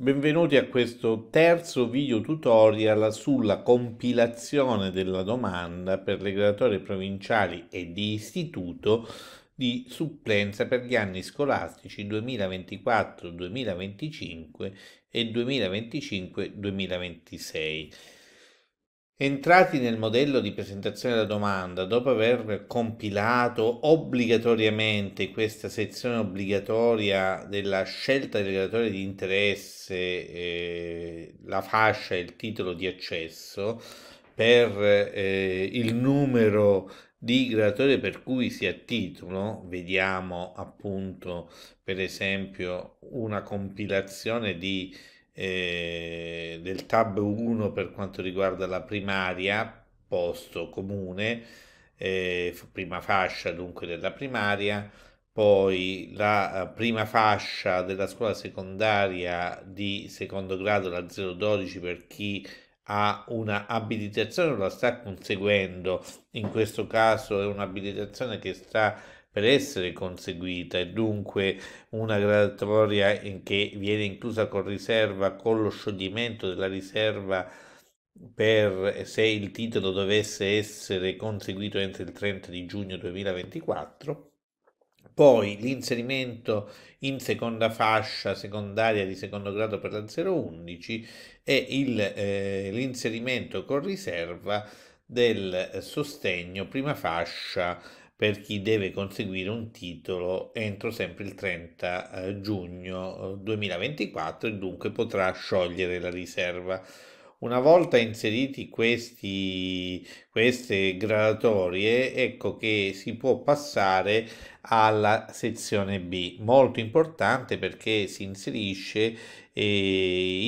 Benvenuti a questo terzo video tutorial sulla compilazione della domanda per le graduatorie provinciali e di istituto di supplenza per gli anni scolastici 2024-2025 e 2025-2026. Entrati nel modello di presentazione della domanda, dopo aver compilato obbligatoriamente questa sezione obbligatoria della scelta del relatore di interesse, eh, la fascia e il titolo di accesso per eh, il numero di gradatore per cui si ha titolo, vediamo appunto per esempio una compilazione di eh, del tab 1 per quanto riguarda la primaria, posto comune, eh, prima fascia dunque della primaria, poi la eh, prima fascia della scuola secondaria di secondo grado, la 012 per chi ha una abilitazione o la sta conseguendo, in questo caso è un'abilitazione che sta per essere conseguita e dunque una graduatoria che viene inclusa con riserva con lo scioglimento della riserva per se il titolo dovesse essere conseguito entro il 30 di giugno 2024 poi l'inserimento in seconda fascia secondaria di secondo grado per la 011 e il, eh, l'inserimento con riserva del eh, sostegno prima fascia per chi deve conseguire un titolo entro sempre il 30 eh, giugno 2024 eh, e dunque potrà sciogliere la riserva. Una volta inseriti questi, queste graduatorie, ecco che si può passare alla sezione B, molto importante perché si inserisce eh,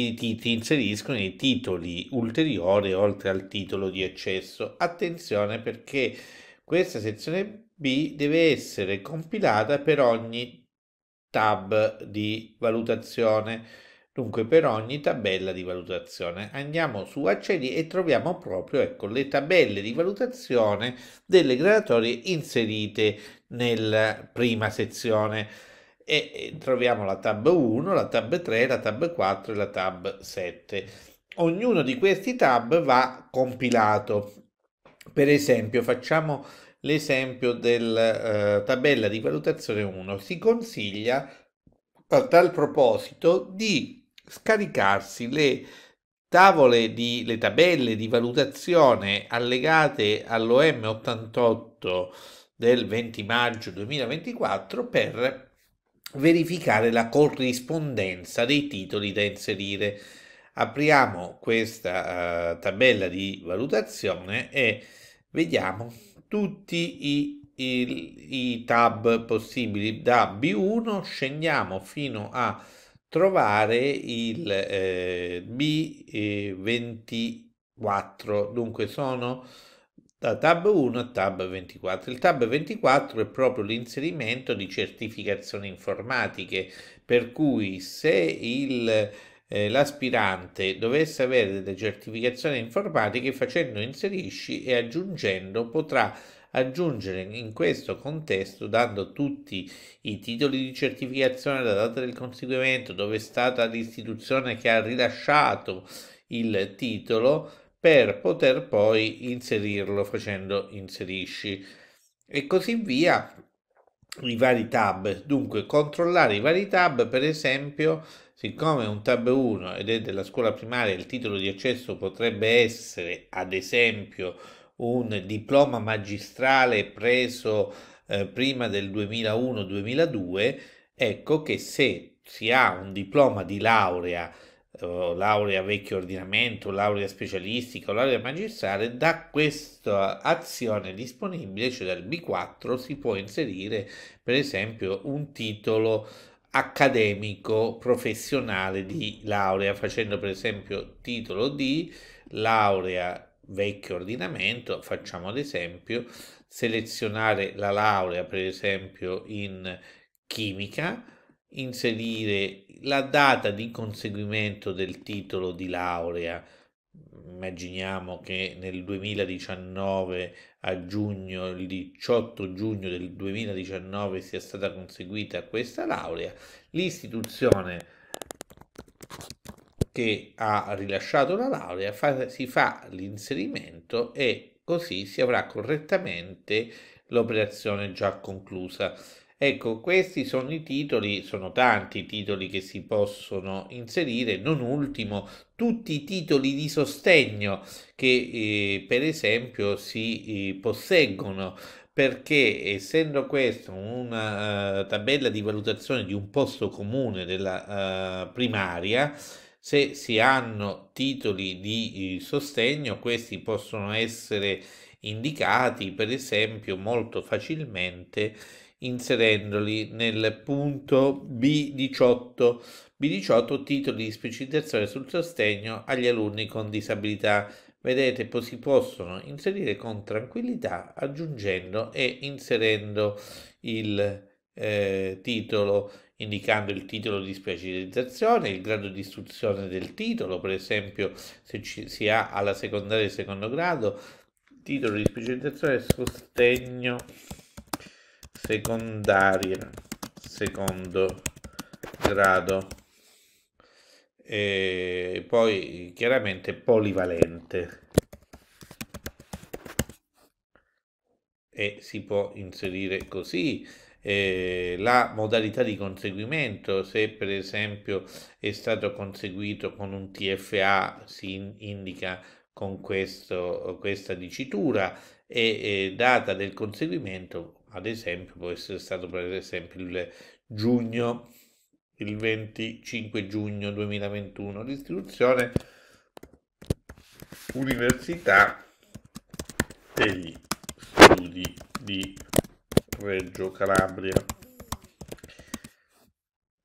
i, ti, inseriscono i titoli ulteriori oltre al titolo di accesso. Attenzione perché questa sezione B deve essere compilata per ogni tab di valutazione, dunque per ogni tabella di valutazione. Andiamo su Accedi e troviamo proprio ecco, le tabelle di valutazione delle gradatorie inserite nella prima sezione e troviamo la tab 1, la tab 3, la tab 4 e la tab 7. Ognuno di questi tab va compilato per esempio, facciamo l'esempio della eh, tabella di valutazione 1. Si consiglia a tal proposito di scaricarsi le tavole di le tabelle di valutazione allegate all'OM 88 del 20 maggio 2024 per verificare la corrispondenza dei titoli da inserire. Apriamo questa uh, tabella di valutazione e Vediamo tutti i, i, i tab possibili. Da B1 scendiamo fino a trovare il eh, B24. Dunque sono da tab 1 a tab 24. Il tab 24 è proprio l'inserimento di certificazioni informatiche, per cui se il eh, l'aspirante dovesse avere delle certificazioni informatiche, facendo inserisci e aggiungendo potrà aggiungere in questo contesto dando tutti i titoli di certificazione, la data del conseguimento, dove è stata l'istituzione che ha rilasciato il titolo per poter poi inserirlo facendo inserisci e così via i vari tab. Dunque, controllare i vari tab, per esempio, siccome un tab 1 ed è della scuola primaria, il titolo di accesso potrebbe essere, ad esempio, un diploma magistrale preso eh, prima del 2001-2002, ecco che se si ha un diploma di laurea o laurea vecchio ordinamento, laurea specialistica o laurea magistrale, da questa azione disponibile, cioè dal B4, si può inserire per esempio un titolo accademico professionale di laurea, facendo per esempio titolo di laurea vecchio ordinamento, facciamo ad esempio selezionare la laurea per esempio in chimica, inserire la data di conseguimento del titolo di laurea. Immaginiamo che nel 2019 a giugno, il 18 giugno del 2019 sia stata conseguita questa laurea, l'istituzione che ha rilasciato la laurea fa, si fa l'inserimento e così si avrà correttamente l'operazione già conclusa. Ecco, questi sono i titoli, sono tanti i titoli che si possono inserire, non ultimo tutti i titoli di sostegno che eh, per esempio si eh, posseggono perché essendo questa una uh, tabella di valutazione di un posto comune della uh, primaria, se si hanno titoli di uh, sostegno, questi possono essere indicati per esempio molto facilmente inserendoli nel punto B18, B18 titoli di specializzazione sul sostegno agli alunni con disabilità. Vedete, poi si possono inserire con tranquillità aggiungendo e inserendo il eh, titolo indicando il titolo di specializzazione, il grado di istruzione del titolo, per esempio se ci, si ha alla secondaria e secondo grado, titolo di specializzazione sostegno secondaria secondo grado e poi chiaramente polivalente e si può inserire così eh, la modalità di conseguimento se per esempio è stato conseguito con un TFA si in indica con questo, questa dicitura e eh, data del conseguimento ad esempio può essere stato per esempio il giugno, il 25 giugno 2021, l'istituzione Università degli Studi di Reggio Calabria.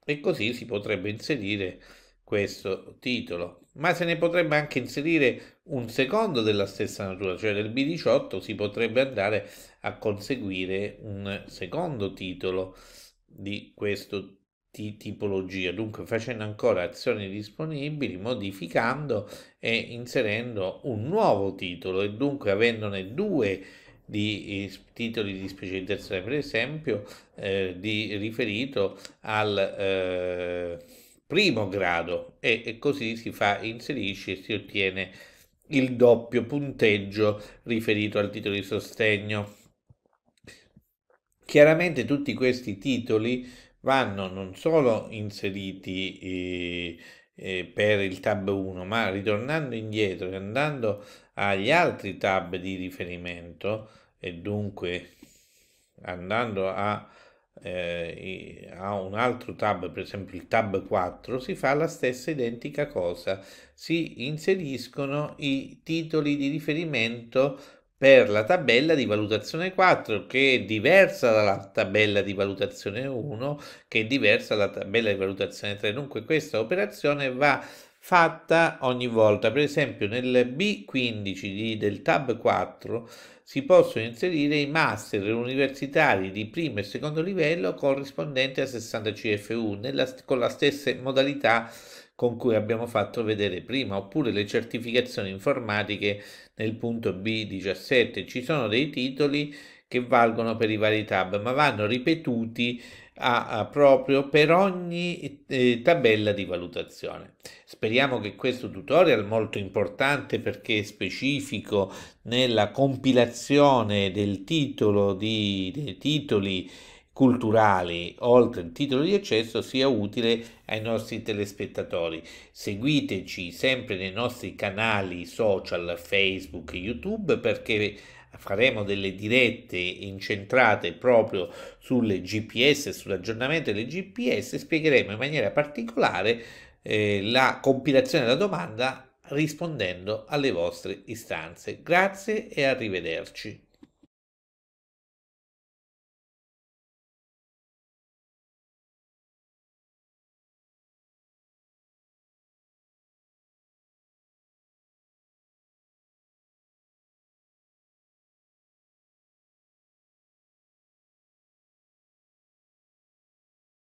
E così si potrebbe inserire questo titolo, ma se ne potrebbe anche inserire un secondo della stessa natura, cioè nel B18 si potrebbe andare a conseguire un secondo titolo di questo di tipologia, dunque facendo ancora azioni disponibili, modificando e inserendo un nuovo titolo e dunque avendone due di eh, titoli di specializzazione, per esempio, eh, di, riferito al eh, primo grado e, e così si fa, inserisce e si ottiene il doppio punteggio riferito al titolo di sostegno. Chiaramente tutti questi titoli vanno non solo inseriti eh, eh, per il tab 1, ma ritornando indietro e andando agli altri tab di riferimento e dunque andando a eh, a un altro tab, per esempio il tab 4, si fa la stessa identica cosa, si inseriscono i titoli di riferimento per la tabella di valutazione 4 che è diversa dalla tabella di valutazione 1 che è diversa dalla tabella di valutazione 3 dunque questa operazione va fatta ogni volta. Per esempio nel B15 del tab 4 si possono inserire i master universitari di primo e secondo livello corrispondenti a 60 CFU nella, con la stessa modalità con cui abbiamo fatto vedere prima, oppure le certificazioni informatiche nel punto B17. Ci sono dei titoli che valgono per i vari tab, ma vanno ripetuti a, a proprio per ogni eh, tabella di valutazione. Speriamo che questo tutorial molto importante perché specifico nella compilazione del titolo di, dei titoli culturali oltre il titolo di accesso, sia utile ai nostri telespettatori. Seguiteci sempre nei nostri canali social Facebook e YouTube perché faremo delle dirette incentrate proprio sulle GPS, e sull'aggiornamento delle GPS, spiegheremo in maniera particolare eh, la compilazione della domanda rispondendo alle vostre istanze. Grazie e arrivederci.